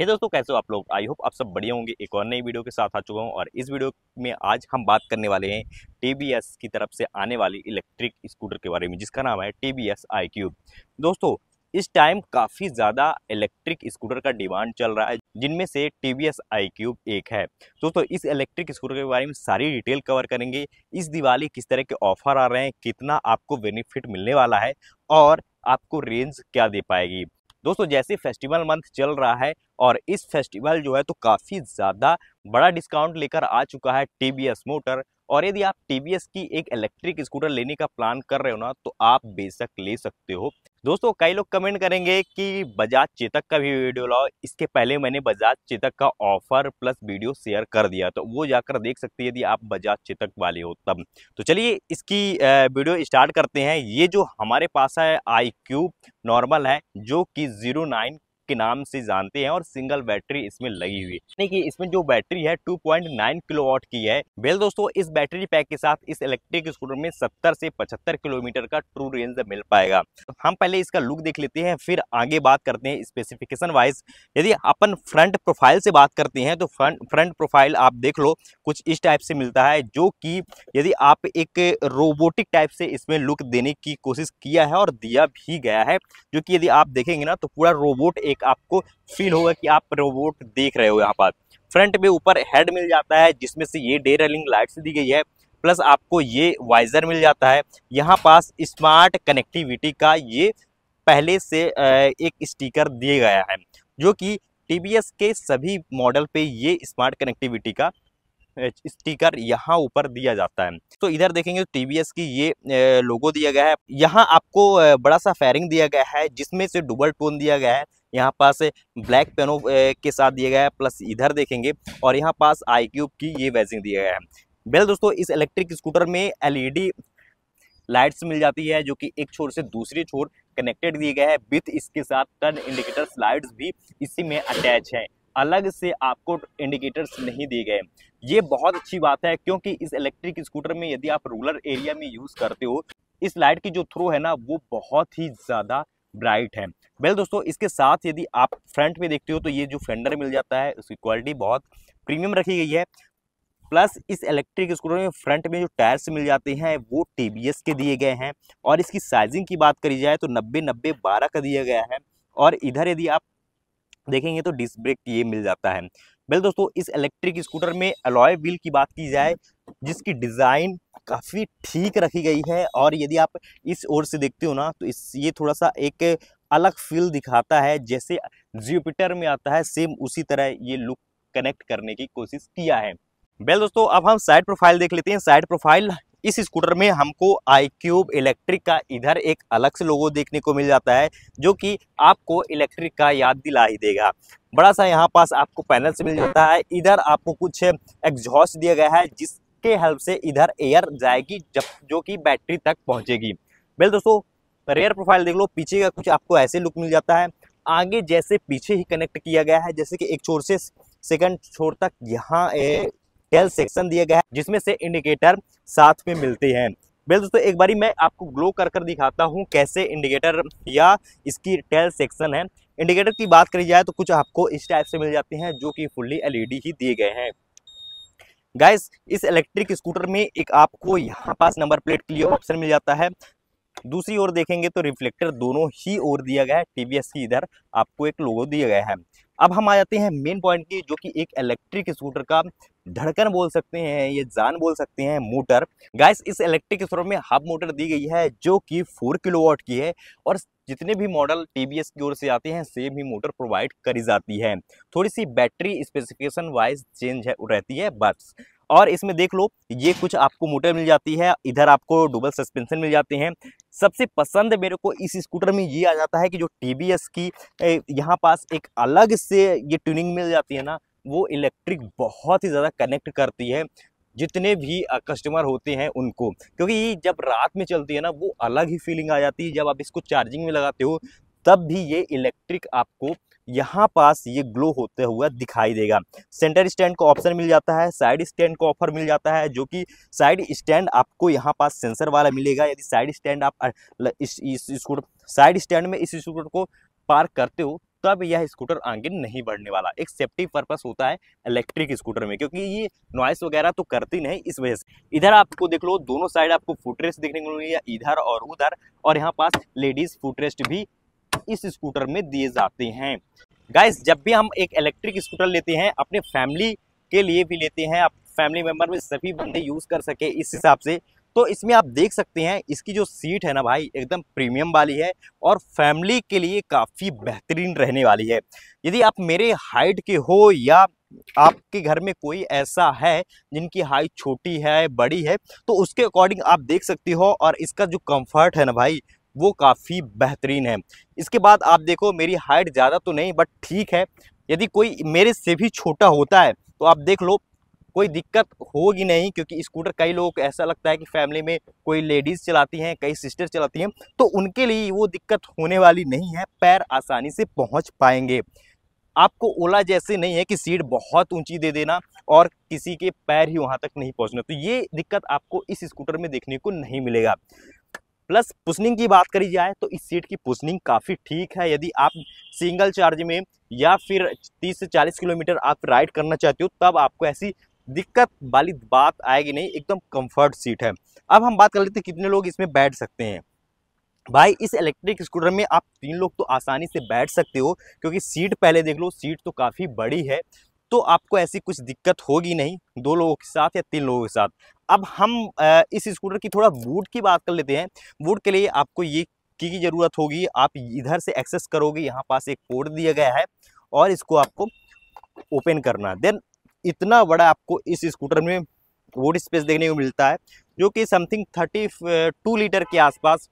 हे दोस्तों कैसे हो आप लोग आई होप आप सब बढ़िया होंगे एक और नई वीडियो के साथ आ चुका हूँ और इस वीडियो में आज हम बात करने वाले हैं टीबीएस की तरफ से आने वाली इलेक्ट्रिक स्कूटर के बारे में जिसका नाम है टीबीएस आई क्यूब दोस्तों इस टाइम काफ़ी ज़्यादा इलेक्ट्रिक स्कूटर का डिमांड चल रहा है जिनमें से T V S iQube एक है दोस्तों इस इलेक्ट्रिक स्कूटर के बारे में सारी डिटेल कवर करेंगे इस दिवाली किस तरह के ऑफर आ रहे हैं कितना आपको बेनिफिट मिलने वाला है और आपको रेंज क्या दे पाएगी दोस्तों जैसे फेस्टिवल मंथ चल रहा है और इस फेस्टिवल जो है तो काफ़ी ज़्यादा बड़ा डिस्काउंट लेकर आ चुका है टी मोटर और यदि आप टी की एक इलेक्ट्रिक स्कूटर लेने का प्लान कर रहे हो ना तो आप बेशक ले सकते हो दोस्तों कई लोग कमेंट करेंगे कि बजाज चेतक का भी वीडियो लाओ इसके पहले मैंने बजाज चेतक का ऑफर प्लस वीडियो शेयर कर दिया तो वो जाकर देख सकते हैं यदि आप बजाज चेतक वाले हो तब तो चलिए इसकी वीडियो स्टार्ट करते हैं ये जो हमारे पास है आई क्यूब नॉर्मल है जो कि जीरो नाइन के नाम से जानते हैं और सिंगल बैटरी इसमें लगी हुई है कि इसमें जो बैटरी है 2.9 पॉइंट किलोवाट की है वेल दोस्तों इस बैटरी पैक के साथ इस इलेक्ट्रिक स्कूटर में 70 से 75 किलोमीटर का ट्रू रेंज मिल पाएगा हम पहले इसका लुक देख लेते हैं फिर आगे बात करते हैं स्पेसिफिकेशन वाइज यदि अपन फ्रंट प्रोफाइल से बात करते हैं तो फ्रंट फ्रंट प्रोफाइल आप देख लो कुछ इस टाइप से मिलता है जो कि यदि आप एक रोबोटिक टाइप से इसमें लुक देने की कोशिश किया है और दिया भी गया है जो कि यदि आप देखेंगे ना तो पूरा रोबोट एक एक आपको फील होगा कि आप रोबोट देख रहे हो यहाँ पर फ्रंट में ऊपर हेड मिल जाता है जिसमें से ये डे रेलिंग लाइट्स दी गई है प्लस आपको ये वाइजर मिल जाता है यहाँ पास स्मार्ट कनेक्टिविटी का ये पहले से एक स्टिकर दिया गया है जो कि टी के सभी मॉडल पे ये स्मार्ट कनेक्टिविटी का स्टिकर यहाँ ऊपर दिया जाता है तो इधर देखेंगे टी की ये लोगो दिया गया है यहाँ आपको बड़ा सा फेयरिंग दिया गया है जिसमें से डुबल टोन दिया गया है यहाँ पास ब्लैक पेनो के साथ दिया गया है प्लस इधर देखेंगे और यहाँ पास आई क्यूब की ये वेजिंग दिया गया है बेल दोस्तों इस इलेक्ट्रिक स्कूटर में एलईडी लाइट्स e मिल जाती है जो कि एक छोर से दूसरे छोर कनेक्टेड दिए गए हैं विथ इसके साथ टर्न इंडिकेटर्स लाइट्स भी इसी में अटैच हैं अलग से आपको इंडिकेटर्स नहीं दिए गए ये बहुत अच्छी बात है क्योंकि इस इलेक्ट्रिक स्कूटर में यदि आप रूरल एरिया में यूज़ करते हो इस लाइट की जो थ्रो है ना वो बहुत ही ज़्यादा ब्राइट है वेल दोस्तों इसके साथ यदि आप फ्रंट में देखते हो तो ये जो फेंडर मिल जाता है उसकी क्वालिटी बहुत प्रीमियम रखी गई है प्लस इस इलेक्ट्रिक स्कूटर में फ्रंट में जो टायर्स मिल जाते हैं वो टी के दिए गए हैं और इसकी साइजिंग की बात करी जाए तो नब्बे नब्बे बारह का दिया गया है और इधर यदि आप देखेंगे तो डिस्क ब्रेक ये मिल जाता है बेल दोस्तों इस इलेक्ट्रिक स्कूटर में अलॉय व्हील की बात की जाए जिसकी डिज़ाइन काफ़ी ठीक रखी गई है और यदि आप इस ओर से देखते हो ना तो इस ये थोड़ा सा एक अलग फील दिखाता है जैसे जुपिटर में आता है सेम उसी तरह ये लुक कनेक्ट करने की कोशिश किया है बेल दोस्तों अब हम साइड प्रोफाइल देख लेते हैं साइड प्रोफाइल इस स्कूटर में हमको आई क्यूब इलेक्ट्रिक का इधर एक अलग से लोगो देखने को मिल जाता है जो कि आपको इलेक्ट्रिक का याद दिला ही देगा बड़ा सा यहाँ पास आपको पैनल से मिल जाता है इधर आपको कुछ एग्जॉस्ट दिया गया है जिसके हेल्प से इधर एयर जाएगी जब जो कि बैटरी तक पहुँचेगी बेल दोस्तों रेयर प्रोफाइल देख लो पीछे का कुछ आपको ऐसे लुक मिल जाता है आगे जैसे पीछे ही कनेक्ट किया गया है जैसे कि एक छोर से सेकंड छोर तक यहाँ डिटेल सेक्शन दिया गया है जिसमें से इंडिकेटर साथ में मिलते हैं बेल दोस्तों एक बारी मैं आपको ग्लो कर कर दिखाता हूँ कैसे इंडिकेटर या इसकी टेल सेक्शन है इंडिकेटर की बात करी जाए तो कुछ आपको इस टाइप से मिल जाते हैं जो कि फुल्ली एलईडी ही दिए गए हैं गाइस इस इलेक्ट्रिक स्कूटर में एक आपको यहाँ पास नंबर प्लेट के लिए ऑप्शन मिल जाता है दूसरी ओर देखेंगे तो रिफ्लेक्टर दोनों ही ओर दिया गया है टीवीएस की इधर आपको एक लोगो दिया गया है अब हम आ जाते हैं मेन पॉइंट की जो कि एक इलेक्ट्रिक स्कूटर का धड़कन बोल सकते हैं ये जान बोल सकते हैं मोटर गाइस इस इलेक्ट्रिक स्कूटर में हब मोटर दी गई है जो कि फोर किलोवाट की है और जितने भी मॉडल टी की ओर से आते हैं सेम ही मोटर प्रोवाइड करी जाती है थोड़ी सी बैटरी स्पेसिफिकेशन वाइज चेंज है रहती है बस और इसमें देख लो ये कुछ आपको मोटर मिल जाती है इधर आपको डबल सस्पेंशन मिल जाते हैं सबसे पसंद मेरे को इस स्कूटर में ये आ जाता है कि जो टी की यहाँ पास एक अलग से ये ट्यूनिंग मिल जाती है ना वो इलेक्ट्रिक बहुत ही ज़्यादा कनेक्ट करती है जितने भी कस्टमर होते हैं उनको क्योंकि ये जब रात में चलती है ना वो अलग ही फीलिंग आ जाती है जब आप इसको चार्जिंग में लगाते हो तब भी ये इलेक्ट्रिक आपको यहाँ पास ये ग्लो होते हुए दिखाई देगा सेंटर स्टैंड का ऑप्शन मिल जाता है साइड स्टैंड का ऑफर मिल जाता है जो कि साइड स्टैंड आपको यहाँ पास सेंसर वाला मिलेगा यदि साइड स्टैंड आप इस, स्कूटर साइड स्टैंड में इस स्कूटर को पार्क करते हो तब यह स्कूटर आगे नहीं बढ़ने वाला एक सेफ्टी पर्पस होता है इलेक्ट्रिक स्कूटर में क्योंकि ये नॉइस वगैरह तो करती नहीं इस वजह से इधर आपको देख लो दोनों साइड आपको फुटरेस्ट देखने को मिलेगी इधर और उधर और यहाँ पास लेडीज फुटरेस्ट भी इस स्कूटर में दिए जाते हैं गाइस जब भी हम एक इलेक्ट्रिक स्कूटर लेते हैं अपने फैमिली के लिए भी लेते हैं आप फैमिली मेम्बर में सभी बंदे यूज़ कर सके इस हिसाब से तो इसमें आप देख सकते हैं इसकी जो सीट है ना भाई एकदम प्रीमियम वाली है और फैमिली के लिए काफ़ी बेहतरीन रहने वाली है यदि आप मेरे हाइट के हो या आपके घर में कोई ऐसा है जिनकी हाइट छोटी है बड़ी है तो उसके अकॉर्डिंग आप देख सकती हो और इसका जो कंफर्ट है ना भाई वो काफ़ी बेहतरीन है इसके बाद आप देखो मेरी हाइट ज़्यादा तो नहीं बट ठीक है यदि कोई मेरे से भी छोटा होता है तो आप देख लो कोई दिक्कत होगी नहीं क्योंकि स्कूटर कई लोगों को ऐसा लगता है कि फैमिली में कोई लेडीज़ चलाती हैं कई सिस्टर चलाती हैं तो उनके लिए वो दिक्कत होने वाली नहीं है पैर आसानी से पहुंच पाएंगे आपको ओला जैसे नहीं है कि सीट बहुत ऊंची दे देना और किसी के पैर ही वहां तक नहीं पहुंचना तो ये दिक्कत आपको इस स्कूटर में देखने को नहीं मिलेगा प्लस पुशनिंग की बात करी जाए तो इस सीट की पुशनिंग काफ़ी ठीक है यदि आप सिंगल चार्ज में या फिर 30 से 40 किलोमीटर आप राइड करना चाहते हो तब आपको ऐसी दिक्कत वाली बात आएगी नहीं एकदम कंफर्ट सीट है अब हम बात कर लेते हैं कितने लोग इसमें बैठ सकते हैं भाई इस इलेक्ट्रिक स्कूटर में आप तीन लोग तो आसानी से बैठ सकते हो क्योंकि सीट पहले देख लो सीट तो काफ़ी बड़ी है तो आपको ऐसी कुछ दिक्कत होगी नहीं दो लोगों के साथ या तीन लोगों के साथ अब हम इस स्कूटर की थोड़ा बूट की बात कर लेते हैं बूट के लिए आपको ये की की ज़रूरत होगी आप इधर से एक्सेस करोगे यहाँ पास एक कोड दिया गया है और इसको आपको ओपन करना देन इतना बड़ा आपको इस स्कूटर में वोट स्पेस देखने को मिलता है जो कि समथिंग थर्टी टू लीटर के आसपास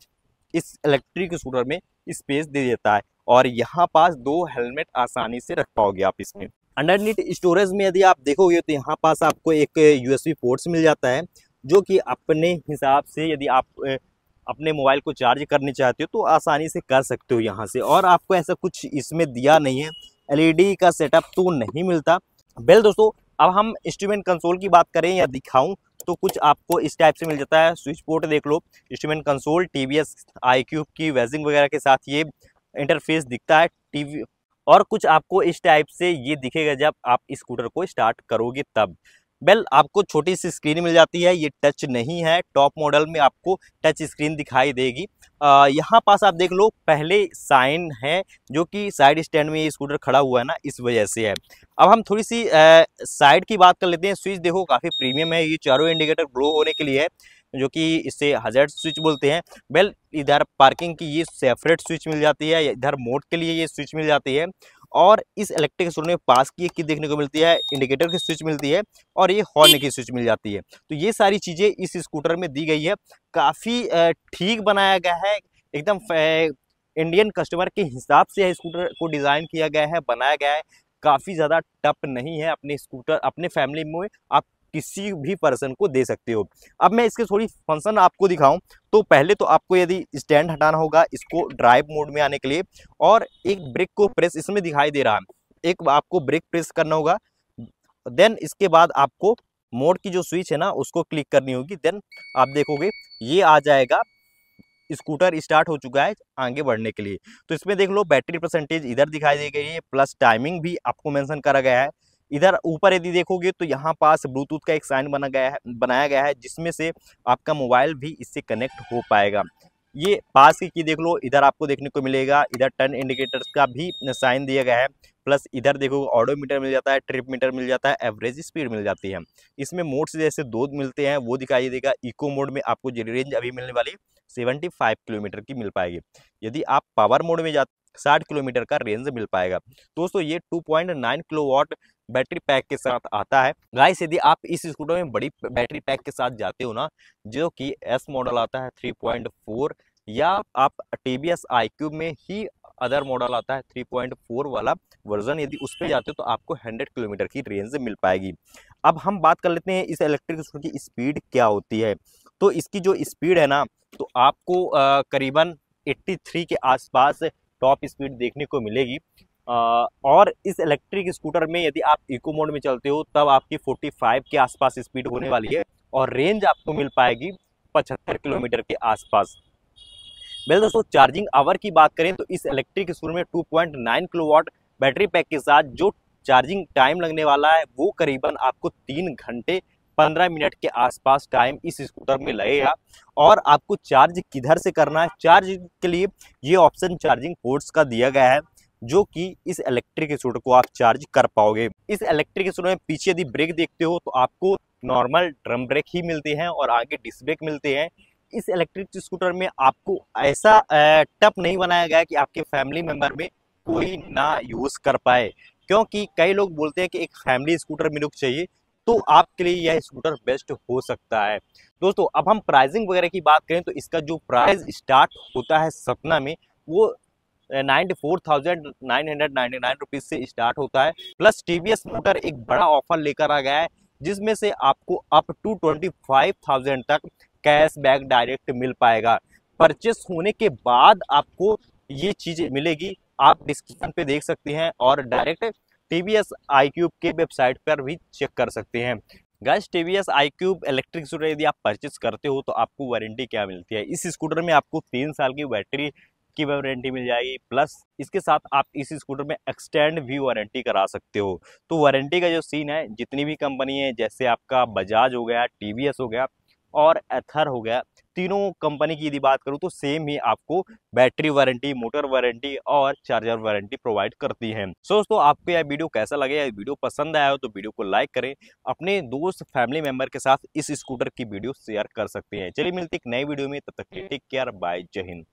इस इलेक्ट्रिक स्कूटर में स्पेस दे देता है और यहाँ पास दो हेलमेट आसानी से रख पाओगे आप इसमें अंडरनीट स्टोरेज में यदि आप देखोगे तो यहाँ पास आपको एक यूएसबी पोर्ट्स मिल जाता है जो कि अपने हिसाब से यदि आप अपने मोबाइल को चार्ज करने चाहते हो तो आसानी से कर सकते हो यहाँ से और आपको ऐसा कुछ इसमें दिया नहीं है एलईडी e का सेटअप तो नहीं मिलता बेल दोस्तों अब हम इंस्ट्रूमेंट कंसोल की बात करें या दिखाऊं तो कुछ आपको इस टाइप से मिल जाता है स्विच पोर्ट देख लो instrument console T V iQube की वेजिंग वगैरह के साथ ये इंटरफेस दिखता है टी और कुछ आपको इस टाइप से ये दिखेगा जब आप स्कूटर को स्टार्ट करोगे तब बेल आपको छोटी सी स्क्रीन मिल जाती है ये टच नहीं है टॉप मॉडल में आपको टच स्क्रीन दिखाई देगी यहाँ पास आप देख लो पहले साइन है जो कि साइड स्टैंड में ये स्कूटर खड़ा हुआ है ना इस वजह से है अब हम थोड़ी सी साइड की बात कर लेते हैं स्विच देखो काफ़ी प्रीमियम है ये चारों इंडिकेटर ग्लो होने के लिए है जो कि इसे हजार्ड स्विच बोलते हैं वेल इधर पार्किंग की ये सेपरेट स्विच मिल जाती है इधर मोड के लिए ये स्विच मिल जाती है और इस इलेक्ट्रिक स्टोर में पास की की देखने को मिलती है इंडिकेटर की स्विच मिलती है और ये हॉर्न की स्विच मिल जाती है तो ये सारी चीज़ें इस स्कूटर में दी गई है काफ़ी ठीक बनाया गया है एकदम इंडियन कस्टमर के हिसाब से स्कूटर को डिज़ाइन किया गया है बनाया गया है काफ़ी ज़्यादा टप नहीं है अपने स्कूटर अपने फैमिली में आप किसी भी पर्सन को दे सकते हो अब मैं इसके थोड़ी फंक्शन आपको दिखाऊं तो पहले तो आपको यदि स्टैंड हटाना होगा इसको ड्राइव मोड में आने के लिए और एक ब्रेक को प्रेस इसमें दिखाई दे रहा है एक आपको ब्रेक प्रेस करना होगा देन इसके बाद आपको मोड की जो स्विच है ना उसको क्लिक करनी होगी देन आप देखोगे ये आ जाएगा स्कूटर स्टार्ट हो चुका है आगे बढ़ने के लिए तो इसमें देख लो बैटरी परसेंटेज इधर दिखाई दी गई है प्लस टाइमिंग भी आपको मेंशन करा गया है इधर ऊपर यदि देखोगे तो यहाँ पास ब्लूटूथ का एक साइन बना गया है बनाया गया है जिसमें से आपका मोबाइल भी इससे कनेक्ट हो पाएगा ये पास की देख लो इधर आपको देखने को मिलेगा इधर टर्न इंडिकेटर्स का भी साइन दिया गया है प्लस इधर देखो ऑडोमीटर मिल जाता है ट्रिप मीटर मिल जाता है एवरेज स्पीड मिल जाती है इसमें मोड्स जैसे दो मिलते हैं वो दिखाई देगा इको मोड में आपको जो रेंज अभी मिलने वाली फाइव किलोमीटर की मिल पाएगी यदि आप पावर मोड में जा साठ किलोमीटर का रेंज मिल पाएगा दोस्तों ये 2.9 किलोवाट बैटरी पैक के साथ आता है गाइस यदि आप इस स्कूटर में बड़ी बैटरी पैक के साथ जाते हो ना जो कि एस मॉडल आता है 3.4 या आप टी वी एस में ही अदर मॉडल आता है 3.4 वाला वर्जन यदि उस पर जाते हो तो आपको 100 किलोमीटर की रेंज मिल पाएगी अब हम बात कर लेते हैं इस इलेक्ट्रिक स्कूटर की स्पीड क्या होती है तो इसकी जो स्पीड है ना तो आपको करीबन 83 के आसपास टॉप स्पीड देखने को मिलेगी और इस इलेक्ट्रिक स्कूटर में यदि आप इको मोड में चलते हो तब आपकी 45 के आसपास स्पीड होने वाली है और रेंज आपको मिल पाएगी 75 किलोमीटर के आसपास मेरे दोस्तों चार्जिंग आवर की बात करें तो इस इलेक्ट्रिक स्कूटर में 2.9 वॉट बैटरी पैक के साथ जो चार्जिंग टाइम लगने वाला है वो करीबन आपको तीन घंटे पंद्रह मिनट के आसपास टाइम इस स्कूटर में लगेगा और आपको चार्ज किधर से करना है चार्ज के लिए ये ऑप्शन चार्जिंग पोर्ट्स का दिया गया है जो कि इस इलेक्ट्रिक स्कूटर को आप चार्ज कर पाओगे इस इलेक्ट्रिक स्कूटर में पीछे यदि ब्रेक देखते हो तो आपको नॉर्मल ड्रम ब्रेक ही मिलते हैं और आगे डिस्क ब्रेक मिलते हैं इस इलेक्ट्रिक स्कूटर में आपको ऐसा टप नहीं बनाया गया कि आपके फैमिली मेम्बर में कोई ना यूज़ कर पाए क्योंकि कई लोग बोलते हैं कि एक फैमिली स्कूटर मेरे को चाहिए तो आपके लिए यह स्कूटर बेस्ट हो सकता है दोस्तों अब हम प्राइसिंग वगैरह की बात करें तो इसका जो प्राइस स्टार्ट होता है सपना में वो ninety four thousand nine hundred ninety nine rupees से स्टार्ट होता है plus T V S motor एक बड़ा ऑफर लेकर आ गया है जिसमें से आपको up to twenty five thousand तक कैशबैक डायरेक्ट मिल पाएगा परचेस होने के बाद आपको ये चीज़ मिलेगी आप डिस्क्रिप्शन पे देख सकते हैं और direct T V S iQube के वेबसाइट पर भी चेक कर सकते हैं guys T V S iQube electric scooter यदि आप परचेज करते हो तो आपको वारंटी क्या मिलती है इस स्कूटर में आपको तीन साल की बैटरी की वारंटी मिल जाएगी प्लस इसके साथ आप इस स्कूटर में एक्सटेंड भी वारंटी करा सकते हो तो वारंटी का जो सीन है जितनी भी कंपनी है जैसे आपका बजाज हो गया टी हो गया और एथर हो गया तीनों कंपनी की यदि बात करूँ तो सेम ही आपको बैटरी वारंटी मोटर वारंटी और चार्जर वारंटी प्रोवाइड करती है सो दोस्तों आपको यह वीडियो कैसा लगे यह वीडियो पसंद आया हो तो वीडियो को लाइक करें अपने दोस्त फैमिली मेंबर के साथ इस स्कूटर की वीडियो शेयर कर सकते हैं चलिए मिलती एक नई वीडियो में तब तक टेक केयर बाय जय हिंद